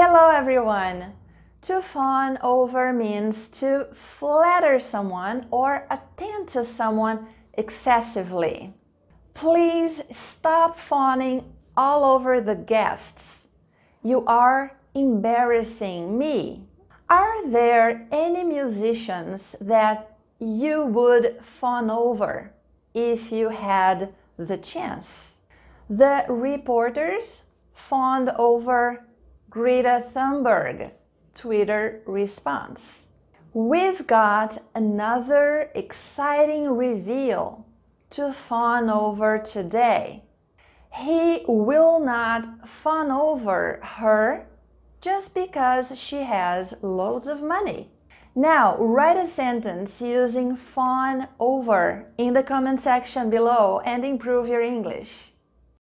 Hello everyone! To fawn over means to flatter someone or attend to someone excessively. Please stop fawning all over the guests. You are embarrassing me. Are there any musicians that you would fawn over if you had the chance? The reporters fawned over Greta Thunberg Twitter response. We've got another exciting reveal to fawn over today. He will not fawn over her just because she has loads of money. Now, write a sentence using fawn over in the comment section below and improve your English.